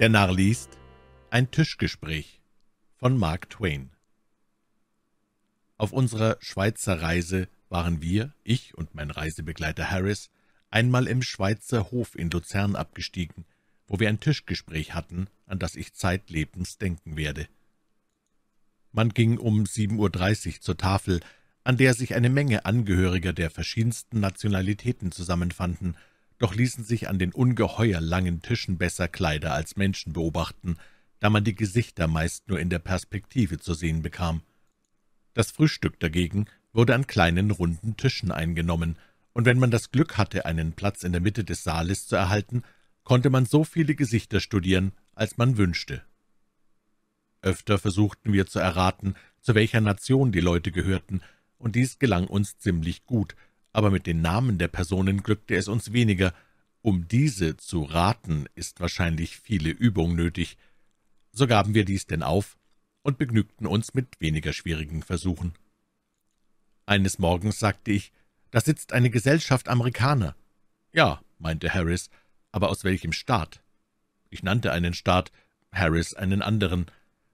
Der Narr liest Ein Tischgespräch von Mark Twain Auf unserer Schweizer Reise waren wir, ich und mein Reisebegleiter Harris, einmal im Schweizer Hof in Luzern abgestiegen, wo wir ein Tischgespräch hatten, an das ich zeitlebens denken werde. Man ging um 7.30 Uhr zur Tafel, an der sich eine Menge Angehöriger der verschiedensten Nationalitäten zusammenfanden – doch ließen sich an den ungeheuer langen Tischen besser Kleider als Menschen beobachten, da man die Gesichter meist nur in der Perspektive zu sehen bekam. Das Frühstück dagegen wurde an kleinen, runden Tischen eingenommen, und wenn man das Glück hatte, einen Platz in der Mitte des Saales zu erhalten, konnte man so viele Gesichter studieren, als man wünschte. Öfter versuchten wir zu erraten, zu welcher Nation die Leute gehörten, und dies gelang uns ziemlich gut – aber mit den Namen der Personen glückte es uns weniger. Um diese zu raten, ist wahrscheinlich viele Übung nötig. So gaben wir dies denn auf und begnügten uns mit weniger schwierigen Versuchen. Eines Morgens sagte ich, da sitzt eine Gesellschaft Amerikaner. Ja, meinte Harris, aber aus welchem Staat? Ich nannte einen Staat, Harris einen anderen.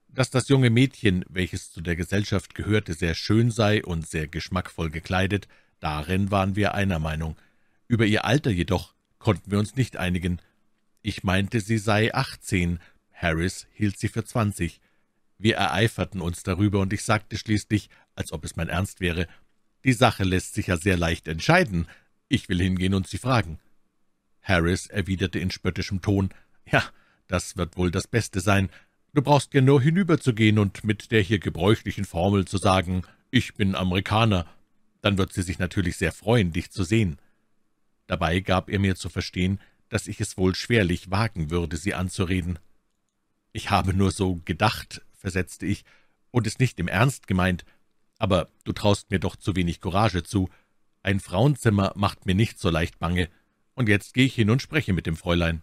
Dass das junge Mädchen, welches zu der Gesellschaft gehörte, sehr schön sei und sehr geschmackvoll gekleidet, Darin waren wir einer Meinung. Über ihr Alter jedoch konnten wir uns nicht einigen. Ich meinte, sie sei achtzehn, Harris hielt sie für zwanzig. Wir ereiferten uns darüber, und ich sagte schließlich, als ob es mein Ernst wäre, »Die Sache lässt sich ja sehr leicht entscheiden. Ich will hingehen und sie fragen.« Harris erwiderte in spöttischem Ton, »Ja, das wird wohl das Beste sein. Du brauchst ja nur hinüberzugehen und mit der hier gebräuchlichen Formel zu sagen, ich bin Amerikaner, dann wird sie sich natürlich sehr freuen, dich zu sehen.« Dabei gab er mir zu verstehen, dass ich es wohl schwerlich wagen würde, sie anzureden. »Ich habe nur so gedacht«, versetzte ich, »und es nicht im Ernst gemeint, aber du traust mir doch zu wenig Courage zu. Ein Frauenzimmer macht mir nicht so leicht bange, und jetzt gehe ich hin und spreche mit dem Fräulein.«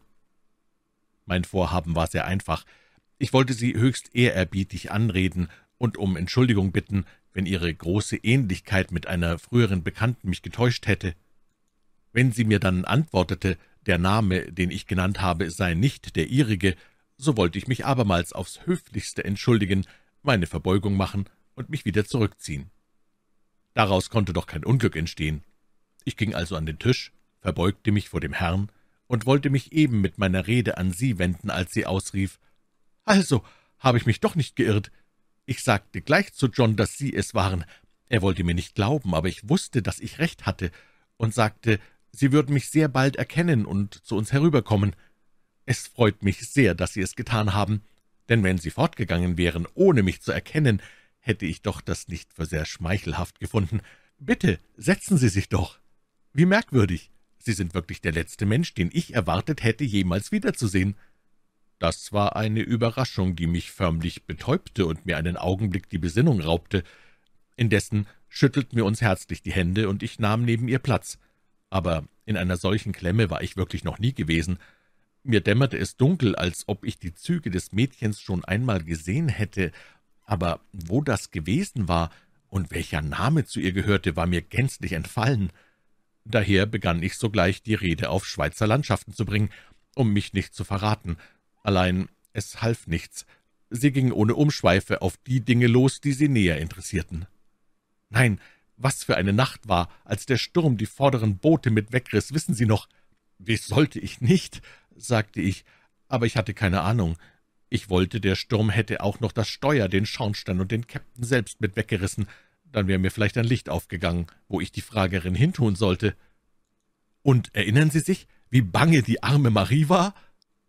Mein Vorhaben war sehr einfach. Ich wollte sie höchst ehrerbietig anreden und um Entschuldigung bitten, wenn ihre große Ähnlichkeit mit einer früheren Bekannten mich getäuscht hätte. Wenn sie mir dann antwortete, der Name, den ich genannt habe, sei nicht der ihrige, so wollte ich mich abermals aufs höflichste entschuldigen, meine Verbeugung machen und mich wieder zurückziehen. Daraus konnte doch kein Unglück entstehen. Ich ging also an den Tisch, verbeugte mich vor dem Herrn und wollte mich eben mit meiner Rede an sie wenden, als sie ausrief, »Also, habe ich mich doch nicht geirrt, ich sagte gleich zu John, dass Sie es waren. Er wollte mir nicht glauben, aber ich wusste, dass ich recht hatte, und sagte, Sie würden mich sehr bald erkennen und zu uns herüberkommen. Es freut mich sehr, dass Sie es getan haben, denn wenn Sie fortgegangen wären, ohne mich zu erkennen, hätte ich doch das nicht für sehr schmeichelhaft gefunden. Bitte, setzen Sie sich doch. Wie merkwürdig. Sie sind wirklich der letzte Mensch, den ich erwartet hätte, jemals wiederzusehen.« das war eine Überraschung, die mich förmlich betäubte und mir einen Augenblick die Besinnung raubte. Indessen schüttelten wir uns herzlich die Hände, und ich nahm neben ihr Platz. Aber in einer solchen Klemme war ich wirklich noch nie gewesen. Mir dämmerte es dunkel, als ob ich die Züge des Mädchens schon einmal gesehen hätte, aber wo das gewesen war und welcher Name zu ihr gehörte, war mir gänzlich entfallen. Daher begann ich sogleich, die Rede auf Schweizer Landschaften zu bringen, um mich nicht zu verraten – Allein es half nichts. Sie ging ohne Umschweife auf die Dinge los, die sie näher interessierten. Nein, was für eine Nacht war, als der Sturm die vorderen Boote mit wegriss, wissen Sie noch? Wie sollte ich nicht? sagte ich, aber ich hatte keine Ahnung. Ich wollte, der Sturm hätte auch noch das Steuer, den Schornstein und den Käpt'n selbst mit weggerissen, dann wäre mir vielleicht ein Licht aufgegangen, wo ich die Fragerin hintun sollte. Und erinnern Sie sich, wie bange die arme Marie war?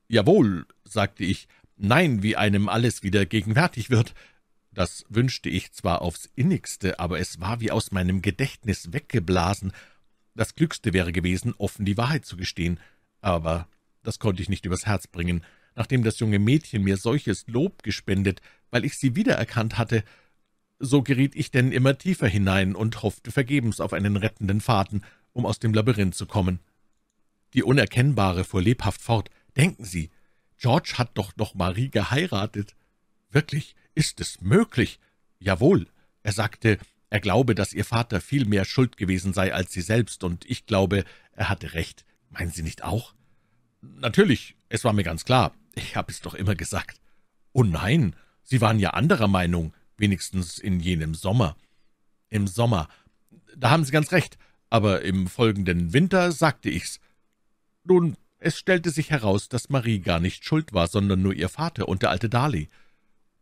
»Jawohl«, sagte ich, »nein«, wie einem alles wieder gegenwärtig wird. Das wünschte ich zwar aufs innigste, aber es war wie aus meinem Gedächtnis weggeblasen. Das Glückste wäre gewesen, offen die Wahrheit zu gestehen, aber das konnte ich nicht übers Herz bringen, nachdem das junge Mädchen mir solches Lob gespendet, weil ich sie wiedererkannt hatte. So geriet ich denn immer tiefer hinein und hoffte vergebens auf einen rettenden Faden, um aus dem Labyrinth zu kommen. Die Unerkennbare fuhr lebhaft fort. Denken Sie, George hat doch noch Marie geheiratet. Wirklich, ist es möglich? Jawohl. Er sagte, er glaube, dass Ihr Vater viel mehr schuld gewesen sei als Sie selbst, und ich glaube, er hatte recht. Meinen Sie nicht auch? Natürlich, es war mir ganz klar. Ich habe es doch immer gesagt. Oh nein, Sie waren ja anderer Meinung, wenigstens in jenem Sommer. Im Sommer. Da haben Sie ganz recht, aber im folgenden Winter sagte ich's. Nun, es stellte sich heraus, dass Marie gar nicht schuld war, sondern nur ihr Vater und der alte Darley.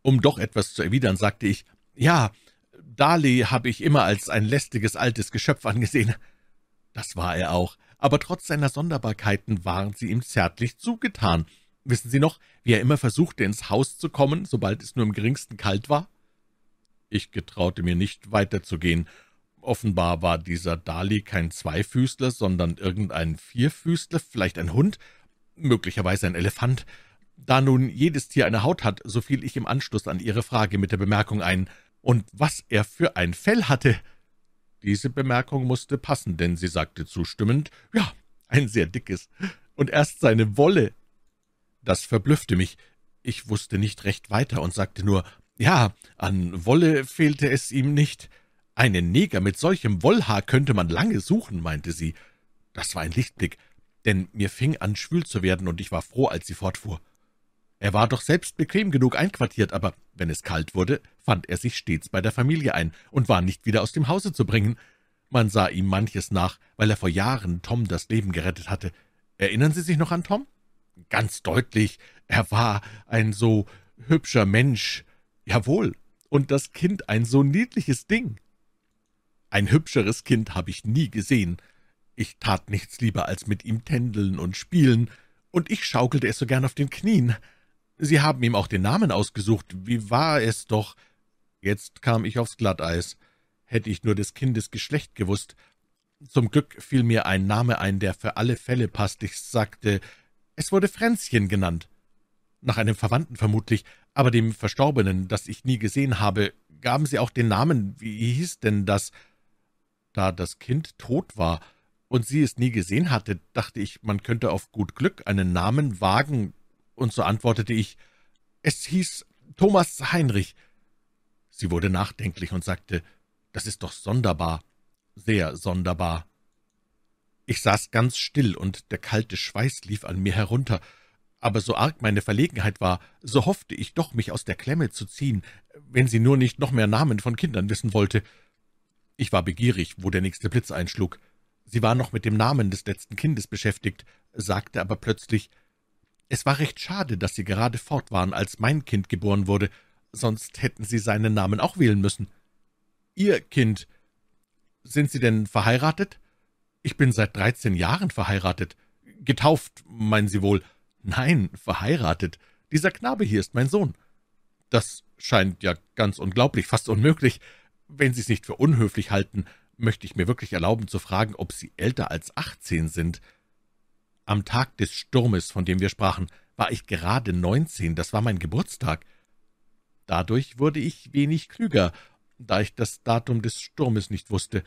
Um doch etwas zu erwidern, sagte ich, »Ja, Darley habe ich immer als ein lästiges altes Geschöpf angesehen.« Das war er auch, aber trotz seiner Sonderbarkeiten waren sie ihm zärtlich zugetan. Wissen Sie noch, wie er immer versuchte, ins Haus zu kommen, sobald es nur im geringsten kalt war? Ich getraute mir nicht weiterzugehen Offenbar war dieser Dali kein Zweifüßler, sondern irgendein Vierfüßler, vielleicht ein Hund, möglicherweise ein Elefant. Da nun jedes Tier eine Haut hat, so fiel ich im Anschluss an Ihre Frage mit der Bemerkung ein, und was er für ein Fell hatte. Diese Bemerkung musste passen, denn sie sagte zustimmend, ja, ein sehr dickes, und erst seine Wolle. Das verblüffte mich. Ich wusste nicht recht weiter und sagte nur, ja, an Wolle fehlte es ihm nicht.« »Einen Neger mit solchem Wollhaar könnte man lange suchen«, meinte sie. Das war ein Lichtblick, denn mir fing an, schwül zu werden, und ich war froh, als sie fortfuhr. Er war doch selbst bequem genug einquartiert, aber wenn es kalt wurde, fand er sich stets bei der Familie ein und war nicht wieder aus dem Hause zu bringen. Man sah ihm manches nach, weil er vor Jahren Tom das Leben gerettet hatte. Erinnern Sie sich noch an Tom? Ganz deutlich, er war ein so hübscher Mensch. Jawohl, und das Kind ein so niedliches Ding. Ein hübscheres Kind habe ich nie gesehen. Ich tat nichts lieber, als mit ihm tändeln und spielen, und ich schaukelte es so gern auf den Knien. Sie haben ihm auch den Namen ausgesucht. Wie war es doch? Jetzt kam ich aufs Glatteis. Hätte ich nur des Kindes Geschlecht gewusst. Zum Glück fiel mir ein Name ein, der für alle Fälle passt. Ich sagte, es wurde Fränzchen genannt. Nach einem Verwandten vermutlich, aber dem Verstorbenen, das ich nie gesehen habe, gaben sie auch den Namen. Wie hieß denn das?« da das Kind tot war und sie es nie gesehen hatte, dachte ich, man könnte auf gut Glück einen Namen wagen, und so antwortete ich, es hieß Thomas Heinrich. Sie wurde nachdenklich und sagte, das ist doch sonderbar, sehr sonderbar. Ich saß ganz still, und der kalte Schweiß lief an mir herunter, aber so arg meine Verlegenheit war, so hoffte ich doch, mich aus der Klemme zu ziehen, wenn sie nur nicht noch mehr Namen von Kindern wissen wollte. Ich war begierig, wo der nächste Blitz einschlug. Sie war noch mit dem Namen des letzten Kindes beschäftigt, sagte aber plötzlich, »Es war recht schade, dass Sie gerade fort waren, als mein Kind geboren wurde, sonst hätten Sie seinen Namen auch wählen müssen.« »Ihr Kind. Sind Sie denn verheiratet?« »Ich bin seit dreizehn Jahren verheiratet.« »Getauft, meinen Sie wohl?« »Nein, verheiratet. Dieser Knabe hier ist mein Sohn.« »Das scheint ja ganz unglaublich, fast unmöglich. Wenn Sie es nicht für unhöflich halten, möchte ich mir wirklich erlauben zu fragen, ob Sie älter als 18 sind. Am Tag des Sturmes, von dem wir sprachen, war ich gerade 19, das war mein Geburtstag. Dadurch wurde ich wenig klüger, da ich das Datum des Sturmes nicht wusste.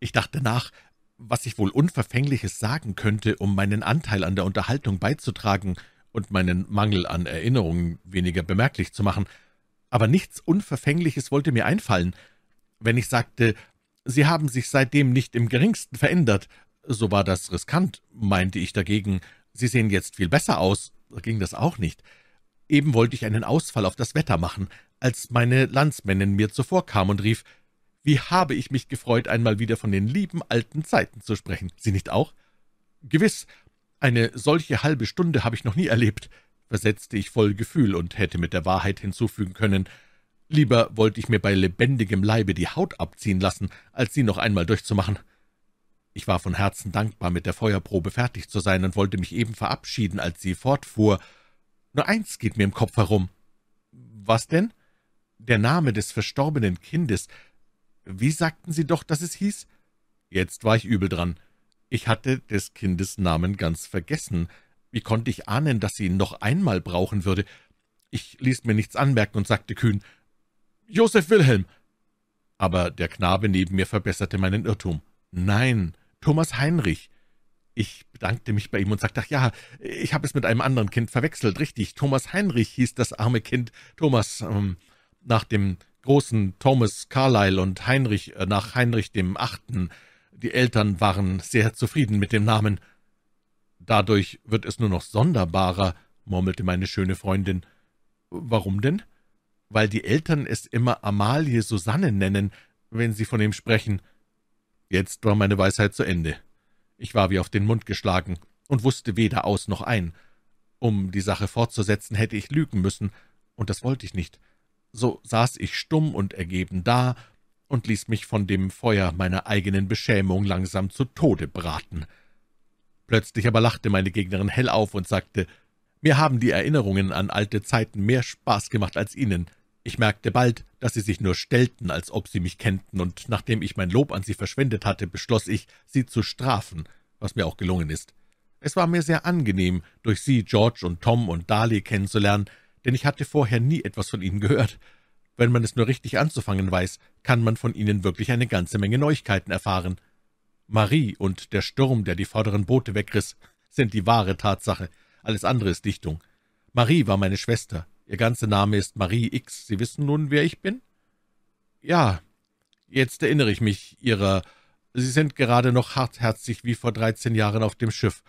Ich dachte nach, was ich wohl Unverfängliches sagen könnte, um meinen Anteil an der Unterhaltung beizutragen und meinen Mangel an Erinnerungen weniger bemerklich zu machen, aber nichts Unverfängliches wollte mir einfallen, wenn ich sagte, sie haben sich seitdem nicht im geringsten verändert, so war das riskant, meinte ich dagegen. Sie sehen jetzt viel besser aus, ging das auch nicht. Eben wollte ich einen Ausfall auf das Wetter machen, als meine Landsmännin mir zuvorkam und rief, »Wie habe ich mich gefreut, einmal wieder von den lieben alten Zeiten zu sprechen. Sie nicht auch?« »Gewiss, eine solche halbe Stunde habe ich noch nie erlebt«, versetzte ich voll Gefühl und hätte mit der Wahrheit hinzufügen können, Lieber wollte ich mir bei lebendigem Leibe die Haut abziehen lassen, als sie noch einmal durchzumachen. Ich war von Herzen dankbar, mit der Feuerprobe fertig zu sein und wollte mich eben verabschieden, als sie fortfuhr. Nur eins geht mir im Kopf herum. Was denn? Der Name des verstorbenen Kindes. Wie sagten Sie doch, dass es hieß? Jetzt war ich übel dran. Ich hatte des Kindes Namen ganz vergessen. Wie konnte ich ahnen, dass sie ihn noch einmal brauchen würde? Ich ließ mir nichts anmerken und sagte kühn, Josef Wilhelm!« Aber der Knabe neben mir verbesserte meinen Irrtum. »Nein, Thomas Heinrich!« Ich bedankte mich bei ihm und sagte, ach ja, ich habe es mit einem anderen Kind verwechselt, richtig, Thomas Heinrich hieß das arme Kind, Thomas ähm, nach dem großen Thomas Carlyle und Heinrich äh, nach Heinrich dem Achten. Die Eltern waren sehr zufrieden mit dem Namen. »Dadurch wird es nur noch sonderbarer«, murmelte meine schöne Freundin. »Warum denn?« weil die Eltern es immer Amalie Susanne nennen, wenn sie von ihm sprechen. Jetzt war meine Weisheit zu Ende. Ich war wie auf den Mund geschlagen und wusste weder aus noch ein. Um die Sache fortzusetzen, hätte ich lügen müssen, und das wollte ich nicht. So saß ich stumm und ergeben da und ließ mich von dem Feuer meiner eigenen Beschämung langsam zu Tode braten. Plötzlich aber lachte meine Gegnerin hell auf und sagte, »Mir haben die Erinnerungen an alte Zeiten mehr Spaß gemacht als Ihnen. Ich merkte bald, dass sie sich nur stellten, als ob sie mich kennten, und nachdem ich mein Lob an sie verschwendet hatte, beschloss ich, sie zu strafen, was mir auch gelungen ist. Es war mir sehr angenehm, durch sie George und Tom und Darley kennenzulernen, denn ich hatte vorher nie etwas von ihnen gehört. Wenn man es nur richtig anzufangen weiß, kann man von ihnen wirklich eine ganze Menge Neuigkeiten erfahren. Marie und der Sturm, der die vorderen Boote wegriss, sind die wahre Tatsache. Alles andere ist Dichtung. Marie war meine Schwester, Ihr ganzer Name ist Marie X. Sie wissen nun, wer ich bin? Ja, jetzt erinnere ich mich Ihrer. Sie sind gerade noch hartherzig wie vor dreizehn Jahren auf dem Schiff.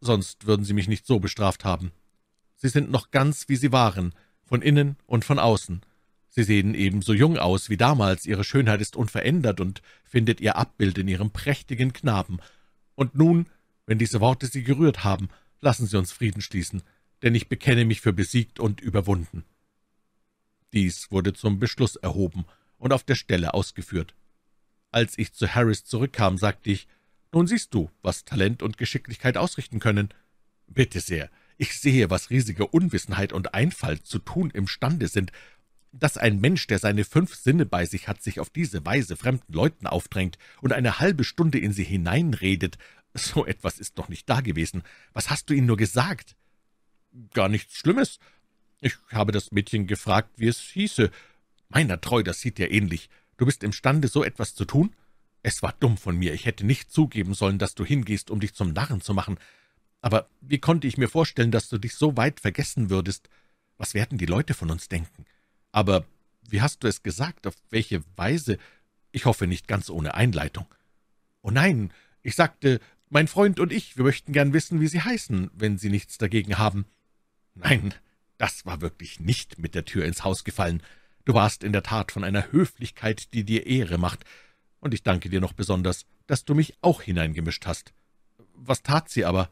Sonst würden Sie mich nicht so bestraft haben. Sie sind noch ganz, wie Sie waren, von innen und von außen. Sie sehen ebenso jung aus wie damals, Ihre Schönheit ist unverändert und findet Ihr Abbild in Ihrem prächtigen Knaben. Und nun, wenn diese Worte Sie gerührt haben, lassen Sie uns Frieden schließen denn ich bekenne mich für besiegt und überwunden.« Dies wurde zum Beschluss erhoben und auf der Stelle ausgeführt. Als ich zu Harris zurückkam, sagte ich, »Nun siehst du, was Talent und Geschicklichkeit ausrichten können. Bitte sehr, ich sehe, was riesige Unwissenheit und Einfalt zu tun imstande sind, dass ein Mensch, der seine fünf Sinne bei sich hat, sich auf diese Weise fremden Leuten aufdrängt und eine halbe Stunde in sie hineinredet, so etwas ist noch nicht dagewesen. Was hast du ihnen nur gesagt? gar nichts Schlimmes. Ich habe das Mädchen gefragt, wie es hieße. Meiner treu, das sieht dir ähnlich. Du bist imstande, so etwas zu tun? Es war dumm von mir, ich hätte nicht zugeben sollen, dass du hingehst, um dich zum Narren zu machen. Aber wie konnte ich mir vorstellen, dass du dich so weit vergessen würdest? Was werden die Leute von uns denken? Aber wie hast du es gesagt? Auf welche Weise? Ich hoffe nicht ganz ohne Einleitung. Oh nein, ich sagte, mein Freund und ich, wir möchten gern wissen, wie sie heißen, wenn sie nichts dagegen haben. Nein, das war wirklich nicht mit der Tür ins Haus gefallen. Du warst in der Tat von einer Höflichkeit, die dir Ehre macht, und ich danke dir noch besonders, dass du mich auch hineingemischt hast. Was tat sie aber?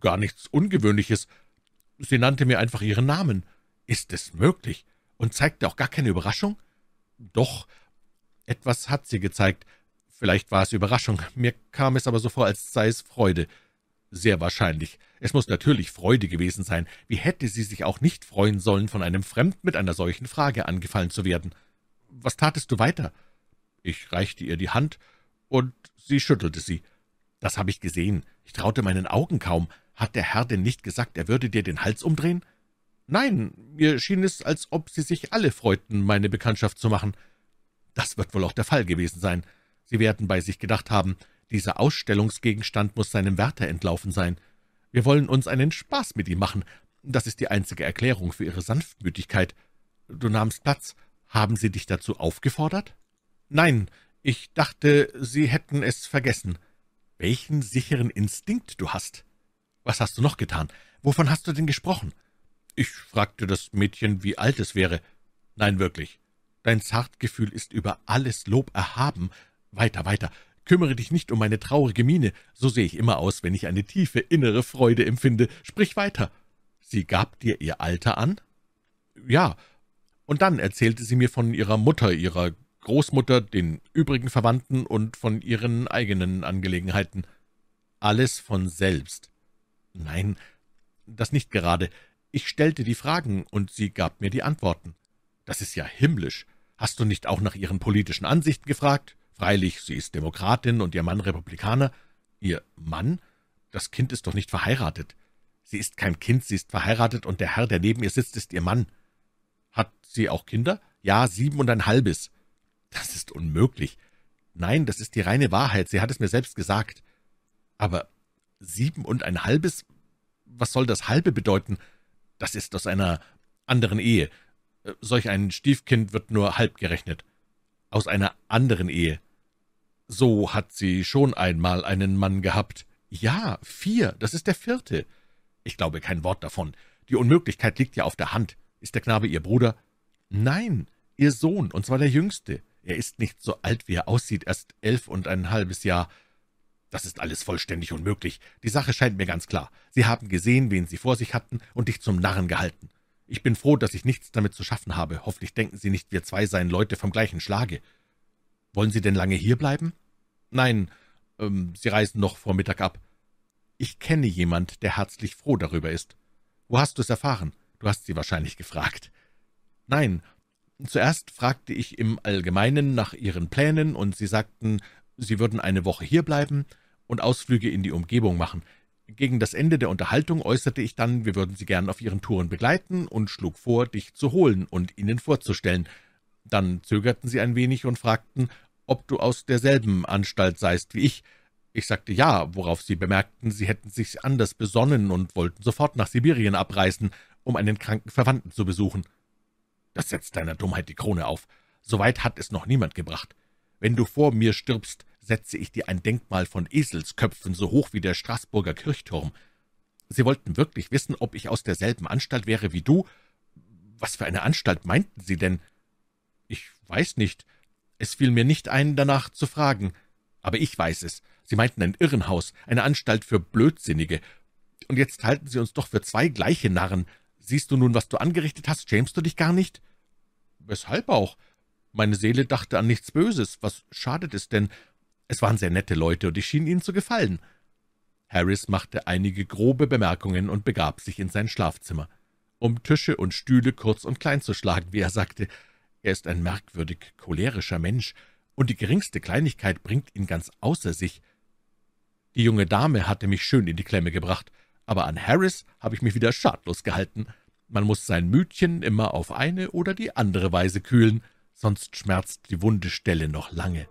Gar nichts Ungewöhnliches. Sie nannte mir einfach ihren Namen. Ist es möglich? Und zeigte auch gar keine Überraschung? Doch, etwas hat sie gezeigt. Vielleicht war es Überraschung, mir kam es aber so vor, als sei es Freude. Sehr wahrscheinlich. Es muss natürlich Freude gewesen sein. Wie hätte sie sich auch nicht freuen sollen, von einem Fremden mit einer solchen Frage angefallen zu werden? Was tatest du weiter? Ich reichte ihr die Hand, und sie schüttelte sie. Das habe ich gesehen. Ich traute meinen Augen kaum. Hat der Herr denn nicht gesagt, er würde dir den Hals umdrehen? Nein, mir schien es, als ob sie sich alle freuten, meine Bekanntschaft zu machen. Das wird wohl auch der Fall gewesen sein. Sie werden bei sich gedacht haben, dieser Ausstellungsgegenstand muss seinem Wärter entlaufen sein. Wir wollen uns einen Spaß mit ihm machen. Das ist die einzige Erklärung für Ihre Sanftmütigkeit. Du nahmst Platz. Haben Sie dich dazu aufgefordert? Nein, ich dachte, Sie hätten es vergessen. Welchen sicheren Instinkt du hast. Was hast du noch getan? Wovon hast du denn gesprochen? Ich fragte das Mädchen, wie alt es wäre. Nein, wirklich. Dein Zartgefühl ist über alles Lob erhaben. Weiter, weiter. Kümmere dich nicht um meine traurige Miene, so sehe ich immer aus, wenn ich eine tiefe innere Freude empfinde. Sprich weiter. Sie gab dir ihr Alter an? Ja. Und dann erzählte sie mir von ihrer Mutter, ihrer Großmutter, den übrigen Verwandten und von ihren eigenen Angelegenheiten. Alles von selbst. Nein, das nicht gerade. Ich stellte die Fragen, und sie gab mir die Antworten. Das ist ja himmlisch. Hast du nicht auch nach ihren politischen Ansichten gefragt? Freilich, sie ist Demokratin und ihr Mann Republikaner. Ihr Mann? Das Kind ist doch nicht verheiratet. Sie ist kein Kind, sie ist verheiratet, und der Herr, der neben ihr sitzt, ist ihr Mann. Hat sie auch Kinder? Ja, sieben und ein halbes. Das ist unmöglich. Nein, das ist die reine Wahrheit, sie hat es mir selbst gesagt. Aber sieben und ein halbes? Was soll das halbe bedeuten? Das ist aus einer anderen Ehe. Solch ein Stiefkind wird nur halb gerechnet. Aus einer anderen Ehe. So hat sie schon einmal einen Mann gehabt. Ja, vier, das ist der vierte. Ich glaube kein Wort davon. Die Unmöglichkeit liegt ja auf der Hand. Ist der Knabe Ihr Bruder? Nein, Ihr Sohn, und zwar der Jüngste. Er ist nicht so alt, wie er aussieht, erst elf und ein halbes Jahr. Das ist alles vollständig unmöglich. Die Sache scheint mir ganz klar. Sie haben gesehen, wen Sie vor sich hatten, und dich zum Narren gehalten. Ich bin froh, dass ich nichts damit zu schaffen habe. Hoffentlich denken Sie nicht, wir zwei seien Leute vom gleichen Schlage. Wollen Sie denn lange hierbleiben? Nein, ähm, Sie reisen noch vor Mittag ab. Ich kenne jemand, der herzlich froh darüber ist. Wo hast du es erfahren? Du hast sie wahrscheinlich gefragt. Nein, zuerst fragte ich im Allgemeinen nach ihren Plänen, und sie sagten, sie würden eine Woche hierbleiben und Ausflüge in die Umgebung machen. Gegen das Ende der Unterhaltung äußerte ich dann, wir würden Sie gern auf Ihren Touren begleiten und schlug vor, dich zu holen und Ihnen vorzustellen. Dann zögerten sie ein wenig und fragten, ob du aus derselben Anstalt seist wie ich. Ich sagte ja, worauf sie bemerkten, sie hätten sich anders besonnen und wollten sofort nach Sibirien abreisen, um einen kranken Verwandten zu besuchen. Das setzt deiner Dummheit die Krone auf. Soweit hat es noch niemand gebracht. Wenn du vor mir stirbst, setze ich dir ein Denkmal von Eselsköpfen so hoch wie der Straßburger Kirchturm. Sie wollten wirklich wissen, ob ich aus derselben Anstalt wäre wie du. Was für eine Anstalt meinten Sie denn? Ich weiß nicht. Es fiel mir nicht ein, danach zu fragen. Aber ich weiß es. Sie meinten ein Irrenhaus, eine Anstalt für Blödsinnige. Und jetzt halten Sie uns doch für zwei gleiche Narren. Siehst du nun, was du angerichtet hast? Schämst du dich gar nicht? Weshalb auch? Meine Seele dachte an nichts Böses. Was schadet es denn? Es waren sehr nette Leute, und ich schien ihnen zu gefallen. Harris machte einige grobe Bemerkungen und begab sich in sein Schlafzimmer, um Tische und Stühle kurz und klein zu schlagen, wie er sagte, er ist ein merkwürdig cholerischer Mensch, und die geringste Kleinigkeit bringt ihn ganz außer sich. Die junge Dame hatte mich schön in die Klemme gebracht, aber an Harris habe ich mich wieder schadlos gehalten. Man muss sein Mütchen immer auf eine oder die andere Weise kühlen, sonst schmerzt die wunde Stelle noch lange.«